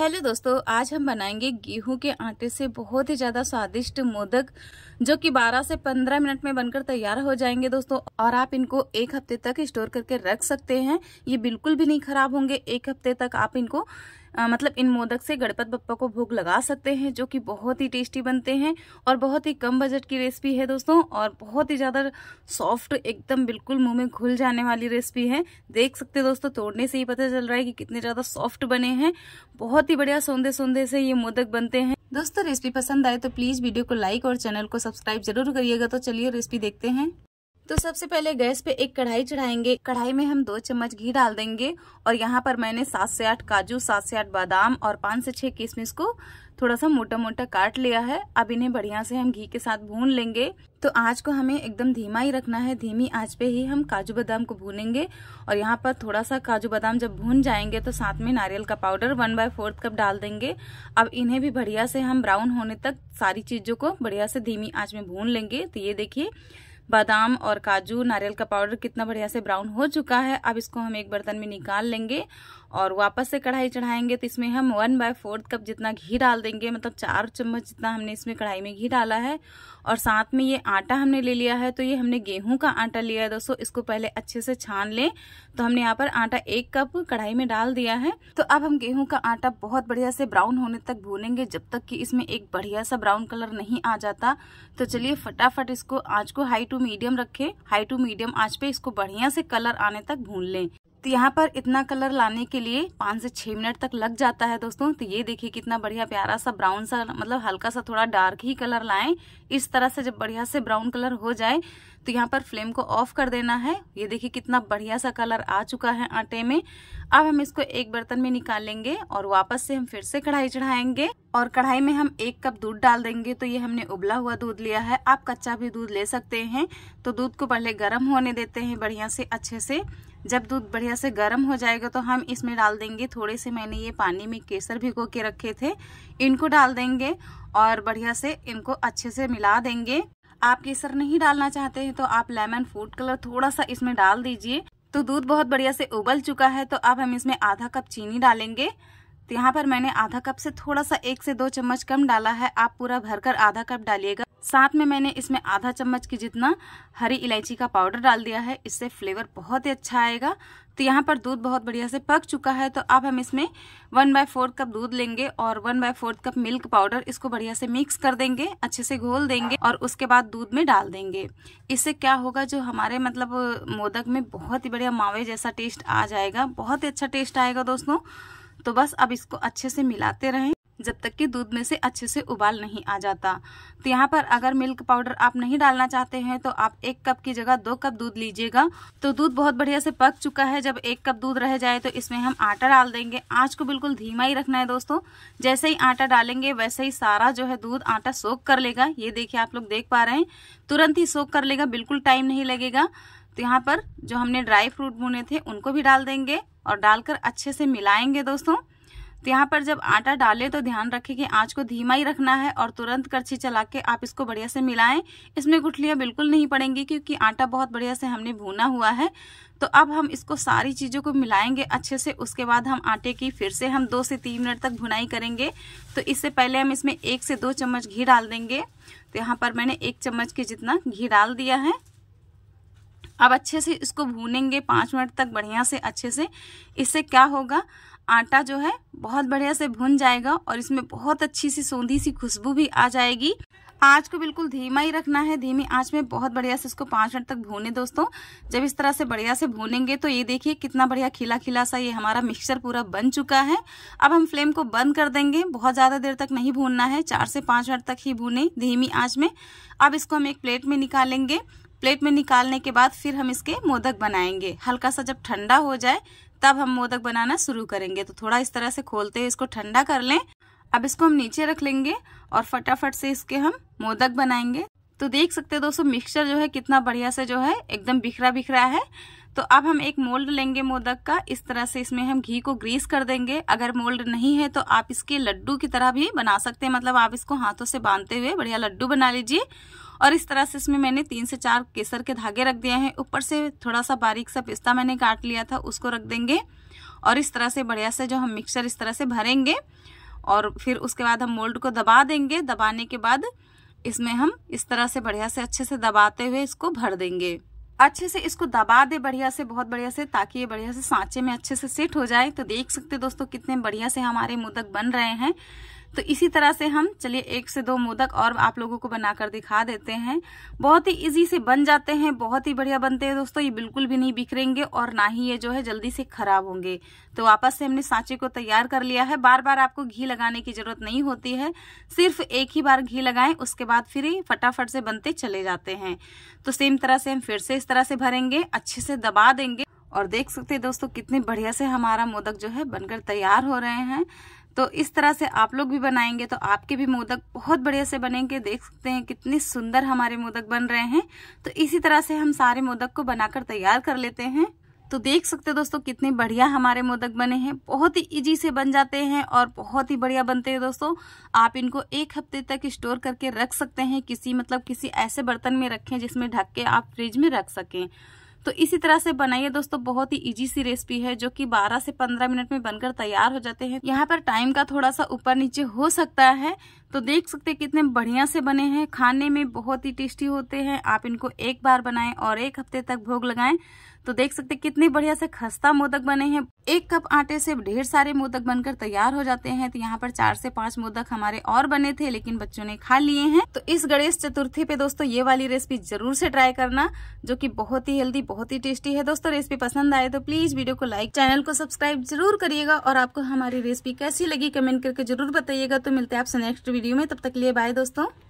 hello दोस्तों आज हम बनाएंगे गेहूं के आटे से बहुत ही ज़्यादा स्वादिष्ट मोदक जो कि 12 से 15 मिनट में बनकर तैयार हो जाएंगे दोस्तों और आप इनको एक हफ्ते तक स्टोर करके रख सकते हैं ये बिल्कुल भी नहीं खराब होंगे एक हफ्ते तक आप इनको आ, मतलब इन मोदक से गणपत बप्पा को भोग लगा सकते हैं जो कि बहुत ही टेस्टी बनते हैं और बहुत ही कम बजट की रेसिपी है दोस्तों और बहुत ही ज़्यादा सॉफ्ट एकदम बिल्कुल मुंह में घुल जाने वाली रेसिपी है देख सकते दोस्तों तोड़ने से ही पता चल रहा है कि कितने ज़्यादा सॉफ्ट बने हैं बहुत ही बढ़िया सौंधे सौंधे से ये मोदक बनते हैं दोस्तों रेसिपी पसंद आए तो प्लीज़ वीडियो को लाइक और चैनल को सब्सक्राइब जरूर करिएगा तो चलिए रेसिपी देखते हैं तो सबसे पहले गैस पे एक कढ़ाई चढ़ाएंगे कढ़ाई में हम दो चम्मच घी डाल देंगे और यहाँ पर मैंने सात से आठ काजू सात से आठ बादाम और पाँच से छह किशमिश को थोड़ा सा मोटा मोटा काट लिया है अब इन्हें बढ़िया से हम घी के साथ भून लेंगे तो आँच को हमें एकदम धीमा ही रखना है धीमी आँच पे ही हम काजू बादाम को भूनेंगे और यहाँ पर थोड़ा सा काजू बादाम जब भून जाएंगे तो साथ में नारियल का powder one by fourth cup डाल देंगे अब इन्हें भी बढ़िया से हम ब्राउन होने तक सारी चीज़ों को बढ़िया से धीमी आँच में भून लेंगे तो ये देखिए बादाम और काजू नारियल का पाउडर कितना बढ़िया से ब्राउन हो चुका है अब इसको हम एक बर्तन में निकाल लेंगे और वापस से कढ़ाई चढ़ाएंगे तो इसमें हम वन बाय फोर्थ कप जितना घी डाल देंगे मतलब चार चम्मच जितना हमने इसमें कढ़ाई में घी डाला है और साथ में ये आटा हमने ले लिया है तो ये हमने गेहूं का आटा लिया है दोस्तों इसको पहले अच्छे से छान लें तो हमने यहाँ पर आटा एक कप कढ़ाई में डाल दिया है तो अब हम गेहूं का आटा बहुत बढ़िया से ब्राउन होने तक भूनेंगे जब तक कि इसमें एक बढ़िया सा ब्राउन कलर नहीं आ जाता तो चलिए फटाफट इसको आज को हाई टू मीडियम रखें हाई टू मीडियम आंच पे इसको बढ़िया से कलर आने तक भून लें तो यहाँ पर इतना कलर लाने के लिए पाँच से छः मिनट तक लग जाता है दोस्तों तो ये देखिए कितना बढ़िया प्यारा सा ब्राउन सा मतलब हल्का सा थोड़ा डार्क ही कलर लाएं इस तरह से जब बढ़िया से ब्राउन कलर हो जाए तो यहाँ पर फ्लेम को ऑफ कर देना है ये देखिए कितना बढ़िया सा कलर आ चुका है आटे में अब हम इसको एक बर्तन में निकालेंगे और वापस से हम फिर से कढ़ाई चढ़ाएंगे और कढ़ाई में हम एक कप दूध डाल देंगे तो ये हमने उबला हुआ दूध लिया है आप कच्चा भी दूध ले सकते हैं तो दूध को पहले गर्म होने देते हैं बढ़िया से अच्छे से जब दूध बढ़िया से गर्म हो जाएगा तो हम इसमें डाल देंगे थोड़े से मैंने ये पानी में केसर भिगो के रखे थे इनको डाल देंगे और बढ़िया से इनको अच्छे से मिला देंगे आप केसर नहीं डालना चाहते हैं तो आप लेमन फूड कलर थोड़ा सा इसमें डाल दीजिए तो दूध बहुत बढ़िया से उबल चुका है तो अब हम इसमें आधा कप चीनी डालेंगे तो यहाँ पर मैंने आधा कप से थोड़ा सा एक से दो चम्मच कम डाला है आप पूरा भरकर आधा कप डालिएगा साथ में मैंने इसमें आधा चम्मच की जितना हरी इलायची का पाउडर डाल दिया है इससे फ्लेवर बहुत ही अच्छा आएगा तो यहाँ पर दूध बहुत बढ़िया से पक चुका है तो अब हम इसमें वन बाय फोर्थ कप दूध लेंगे और one by fourth cup milk powder इसको बढ़िया से मिक्स कर देंगे अच्छे से घोल देंगे और उसके बाद दूध में डाल देंगे इससे क्या होगा जो हमारे मतलब मोदक में बहुत ही बढ़िया मावे जैसा टेस्ट आ जाएगा बहुत ही अच्छा टेस्ट आएगा दोस्तों तो बस अब इसको अच्छे से मिलाते रहें जब तक कि दूध में से अच्छे से उबाल नहीं आ जाता तो यहाँ पर अगर मिल्क पाउडर आप नहीं डालना चाहते हैं तो आप एक कप की जगह दो कप दूध लीजिएगा तो दूध बहुत बढ़िया से पक चुका है जब एक कप दूध रह जाए तो इसमें हम आटा डाल देंगे आँच को बिल्कुल धीमा ही रखना है दोस्तों जैसे ही आटा डालेंगे वैसे ही सारा जो है दूध आटा सोख कर लेगा ये देखिए आप लोग देख पा रहे हैं तुरंत ही सोख कर लेगा बिल्कुल टाइम नहीं लगेगा तो यहाँ पर जो हमने ड्राई फ्रूट बुने थे उनको भी डाल देंगे और डालकर अच्छे से मिलाएंगे दोस्तों तो यहाँ पर जब आटा डाले तो ध्यान रखें कि आँच को धीमा ही रखना है और तुरंत करछी चला के आप इसको बढ़िया से मिलाएं इसमें गुठलियाँ बिल्कुल नहीं पड़ेंगी क्योंकि आटा बहुत बढ़िया से हमने भूना हुआ है तो अब हम इसको सारी चीज़ों को मिलाएंगे अच्छे से उसके बाद हम आटे की फिर से हम दो से तीन मिनट तक भुनाई करेंगे तो इससे पहले हम इसमें एक से दो चम्मच घी डाल देंगे तो यहाँ पर मैंने एक चम्मच के जितना घी डाल दिया है अब अच्छे से इसको भूनेंगे पाँच मिनट तक बढ़िया से अच्छे से इससे क्या होगा आटा जो है बहुत बढ़िया से भुन जाएगा और इसमें बहुत अच्छी सी सौंधी सी खुशबू भी आ जाएगी आँच को बिल्कुल धीमा ही रखना है धीमी आँच में बहुत बढ़िया से इसको पांच मिनट तक भूने दोस्तों जब इस तरह से बढ़िया से भूनेंगे तो ये देखिए कितना बढ़िया खिला खिला सा ये हमारा मिक्सचर पूरा बन चुका है अब हम फ्लेम को बंद कर देंगे बहुत ज़्यादा देर तक नहीं भूनना है चार से पांच मिनट तक ही भूने धीमी आँच में अब इसको हम एक प्लेट में निकालेंगे प्लेट में निकालने के बाद फिर हम इसके मोदक बनाएंगे हल्का सा जब ठंडा हो जाए तब हम मोदक बनाना शुरू करेंगे तो थोड़ा इस तरह से खोलते हुए इसको ठंडा कर लें अब इसको हम नीचे रख लेंगे और फटाफट से इसके हम मोदक बनाएंगे तो देख सकते हैं दोस्तों मिक्सचर जो है कितना बढ़िया से जो है एकदम बिखरा बिखरा है तो अब हम एक मोल्ड लेंगे मोदक का इस तरह से इसमें हम घी को ग्रीस कर देंगे अगर मोल्ड नहीं है तो आप इसके लड्डू की तरह भी बना सकते हैं मतलब आप इसको हाथों से बांधते हुए बढ़िया लड्डू बना लीजिए और इस तरह से इसमें मैंने तीन से चार केसर के धागे रख दिए हैं ऊपर से थोड़ा सा बारीक सा पिस्ता मैंने काट लिया था उसको रख देंगे और इस तरह से बढ़िया से जो हम मिक्सर इस तरह से भरेंगे और फिर उसके बाद हम मोल्ड को दबा देंगे दबाने के बाद इसमें हम इस तरह से बढ़िया से अच्छे से दबाते हुए इसको भर देंगे अच्छे से इसको दबा दे बढ़िया से बहुत बढ़िया से ताकि ये बढ़िया से सांचे में अच्छे से सेट हो जाए तो देख सकते दोस्तों कितने बढ़िया से हमारे मोदक बन रहे हैं तो इसी तरह से हम चलिए एक से दो मोदक और आप लोगों को बनाकर दिखा देते हैं बहुत ही इजी से बन जाते हैं बहुत ही बढ़िया बनते हैं दोस्तों ये बिल्कुल भी नहीं बिखरेंगे और ना ही ये जो है जल्दी से खराब होंगे तो वापस से हमने सांचे को तैयार कर लिया है बार बार आपको घी लगाने की जरूरत नहीं होती है सिर्फ एक ही बार घी लगाएं उसके बाद फिर ही फटाफट से बनते चले जाते हैं तो सेम तरह से हम फिर से इस तरह से भरेंगे अच्छे से दबा देंगे और देख सकते हैं दोस्तों कितने बढ़िया से हमारा मोदक जो है बनकर तैयार हो रहे हैं तो इस तरह से आप लोग भी बनाएंगे तो आपके भी मोदक बहुत बढ़िया से बनेंगे देख सकते हैं कितने सुंदर हमारे मोदक बन रहे हैं तो इसी तरह से हम सारे मोदक को बनाकर तैयार कर लेते हैं तो देख सकते हैं दोस्तों कितने बढ़िया हमारे मोदक बने हैं बहुत ही इजी से बन जाते हैं और बहुत ही बढ़िया बनते हैं दोस्तों आप इनको एक हफ्ते तक स्टोर करके रख सकते हैं किसी मतलब किसी ऐसे बर्तन में रखें जिसमें ढक के आप फ्रिज में रख सकें तो इसी तरह से बनाइए दोस्तों बहुत ही इजी सी रेसिपी है जो कि 12 से 15 मिनट में बनकर तैयार हो जाते हैं यहाँ पर टाइम का थोड़ा सा ऊपर नीचे हो सकता है तो देख सकते हैं कितने बढ़िया से बने हैं खाने में बहुत ही टेस्टी होते हैं आप इनको एक बार बनाएं और एक हफ्ते तक भोग लगाएं तो देख सकते हैं कितने बढ़िया से खस्ता मोदक बने हैं एक कप आटे से ढेर सारे मोदक बनकर तैयार हो जाते हैं तो यहाँ पर चार से पांच मोदक हमारे और बने थे लेकिन बच्चों ने खा लिए हैं तो इस गणेश चतुर्थी पे दोस्तों ये वाली रेसिपी जरूर से ट्राई करना जो कि बहुत ही हेल्दी बहुत ही टेस्टी है दोस्तों रेसिपी पसंद आए तो प्लीज वीडियो को लाइक चैनल को सब्सक्राइब जरूर करिएगा और आपको हमारी रेसिपी कैसी लगी कमेंट करके जरूर बताइएगा तो मिलते हैं आपसे नेक्स्ट वीडियो में तब तक लिए बाय दोस्तों